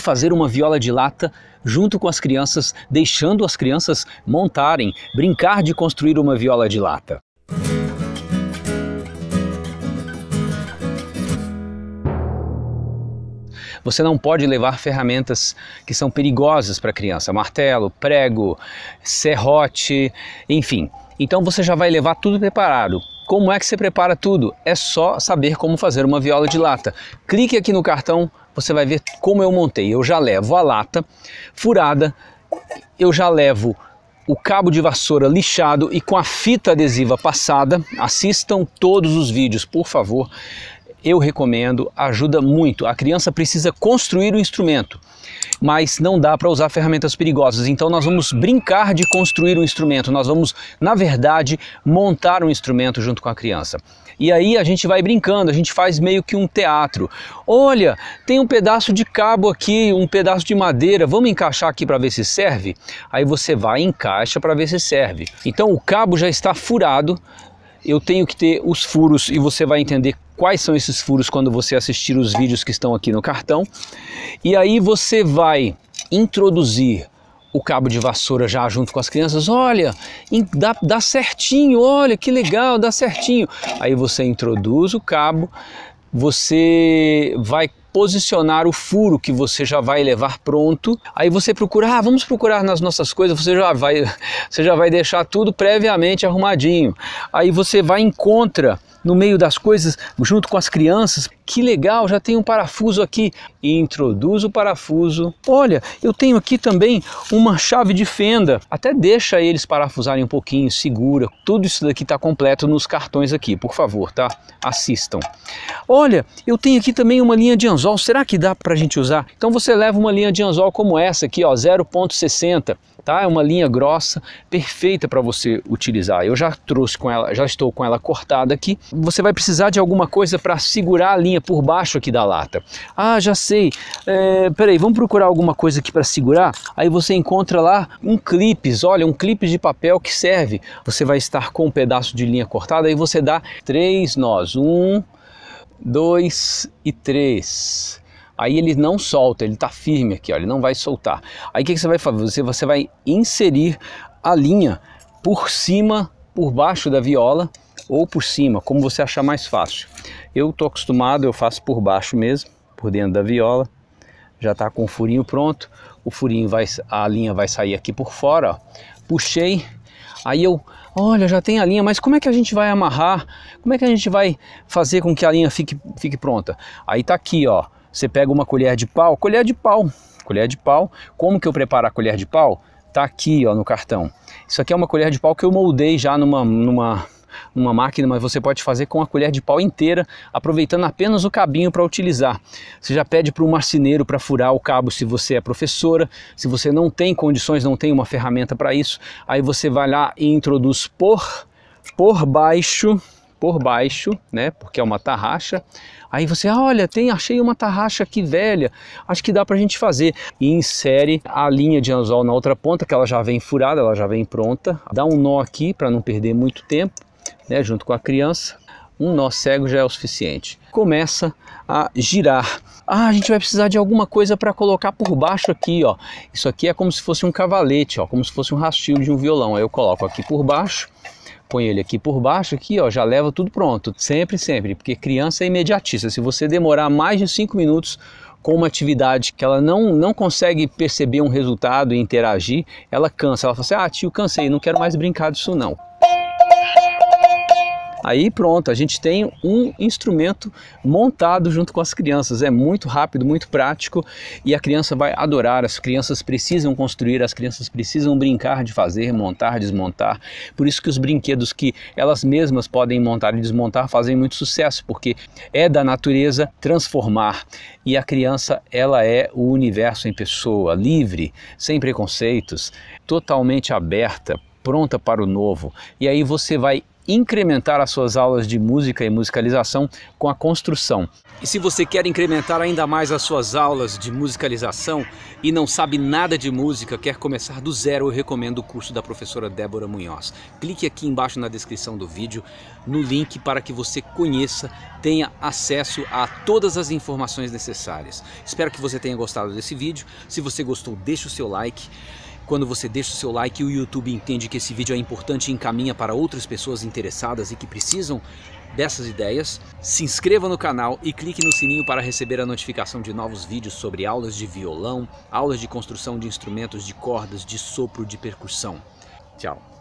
fazer uma viola de lata junto com as crianças, deixando as crianças montarem, brincar de construir uma viola de lata. Você não pode levar ferramentas que são perigosas para a criança, martelo, prego, serrote, enfim. Então você já vai levar tudo preparado. Como é que você prepara tudo? É só saber como fazer uma viola de lata. Clique aqui no cartão você vai ver como eu montei. Eu já levo a lata furada, eu já levo o cabo de vassoura lixado e com a fita adesiva passada. Assistam todos os vídeos, por favor eu recomendo, ajuda muito. A criança precisa construir o instrumento, mas não dá para usar ferramentas perigosas. Então nós vamos brincar de construir um instrumento, nós vamos, na verdade, montar um instrumento junto com a criança. E aí a gente vai brincando, a gente faz meio que um teatro. Olha, tem um pedaço de cabo aqui, um pedaço de madeira, vamos encaixar aqui para ver se serve? Aí você vai e encaixa para ver se serve. Então o cabo já está furado, eu tenho que ter os furos e você vai entender quais são esses furos quando você assistir os vídeos que estão aqui no cartão. E aí você vai introduzir o cabo de vassoura já junto com as crianças, olha, dá, dá certinho, olha que legal, dá certinho. Aí você introduz o cabo, você vai posicionar o furo que você já vai levar pronto. Aí você procura, ah, vamos procurar nas nossas coisas, você já vai, você já vai deixar tudo previamente arrumadinho. Aí você vai encontra no meio das coisas, junto com as crianças. Que legal, já tem um parafuso aqui. Introduz o parafuso. Olha, eu tenho aqui também uma chave de fenda. Até deixa eles parafusarem um pouquinho, segura. Tudo isso daqui está completo nos cartões aqui, por favor, tá? Assistam. Olha, eu tenho aqui também uma linha de anzol. Será que dá para a gente usar? Então você leva uma linha de anzol como essa aqui, ó, 0,60 tá? É uma linha grossa, perfeita para você utilizar. Eu já trouxe com ela, já estou com ela cortada aqui. Você vai precisar de alguma coisa para segurar a linha por baixo aqui da lata. Ah, já sei. É, peraí, vamos procurar alguma coisa aqui para segurar? Aí você encontra lá um clipes, olha, um clipe de papel que serve. Você vai estar com um pedaço de linha cortada aí você dá três nós. Um, dois e três Aí ele não solta, ele está firme aqui, ó, ele não vai soltar. Aí o que, que, você vai fazer? Você vai inserir a linha por cima, por baixo da viola ou por cima, como você achar mais fácil. Eu estou acostumado, eu faço por baixo mesmo, por dentro da viola. Já está com o furinho pronto. O furinho vai, a linha vai sair aqui por fora. Ó. Puxei, Aí eu, olha, já tem a linha, mas como é que a gente vai amarrar? Como é que a gente vai fazer com que a linha fique, fique pronta? Aí tá aqui, ó. Você pega uma colher de pau, colher de pau, colher de pau. Como que eu preparo a colher de pau? Tá aqui, ó, no cartão. Isso aqui é uma colher de pau que eu moldei já numa numa numa máquina, mas você pode fazer com a colher de pau inteira, aproveitando apenas o cabinho para utilizar. Você já pede para um marceneiro para furar o cabo se você é professora, se você não tem condições, não tem uma ferramenta para isso, aí você vai lá e introduz por por baixo por baixo, né? Porque é uma tarraxa. Aí você, ah, olha, tem, achei uma tarraxa aqui velha, acho que dá pra gente fazer. E insere a linha de anzol na outra ponta, que ela já vem furada, ela já vem pronta. Dá um nó aqui para não perder muito tempo, né? Junto com a criança. Um nó cego já é o suficiente. Começa a girar ah, a gente vai precisar de alguma coisa para colocar por baixo aqui, ó. Isso aqui é como se fosse um cavalete, ó, como se fosse um rastilho de um violão. Aí eu coloco aqui por baixo, põe ele aqui por baixo, aqui, ó, já leva tudo pronto. Sempre, sempre, porque criança é imediatista. Se você demorar mais de cinco minutos com uma atividade que ela não, não consegue perceber um resultado e interagir, ela cansa. Ela fala assim, ah, tio, cansei, não quero mais brincar disso não. Aí pronto, a gente tem um instrumento montado junto com as crianças. É muito rápido, muito prático e a criança vai adorar. As crianças precisam construir, as crianças precisam brincar de fazer, montar, desmontar. Por isso que os brinquedos que elas mesmas podem montar e desmontar fazem muito sucesso, porque é da natureza transformar. E a criança, ela é o universo em pessoa, livre, sem preconceitos, totalmente aberta, pronta para o novo. E aí você vai incrementar as suas aulas de música e musicalização com a construção. E se você quer incrementar ainda mais as suas aulas de musicalização e não sabe nada de música, quer começar do zero, eu recomendo o curso da professora Débora Munhoz. Clique aqui embaixo na descrição do vídeo no link para que você conheça, tenha acesso a todas as informações necessárias. Espero que você tenha gostado desse vídeo. Se você gostou, deixe o seu like. Quando você deixa o seu like, o YouTube entende que esse vídeo é importante e encaminha para outras pessoas interessadas e que precisam dessas ideias. Se inscreva no canal e clique no sininho para receber a notificação de novos vídeos sobre aulas de violão, aulas de construção de instrumentos de cordas, de sopro, de percussão. Tchau!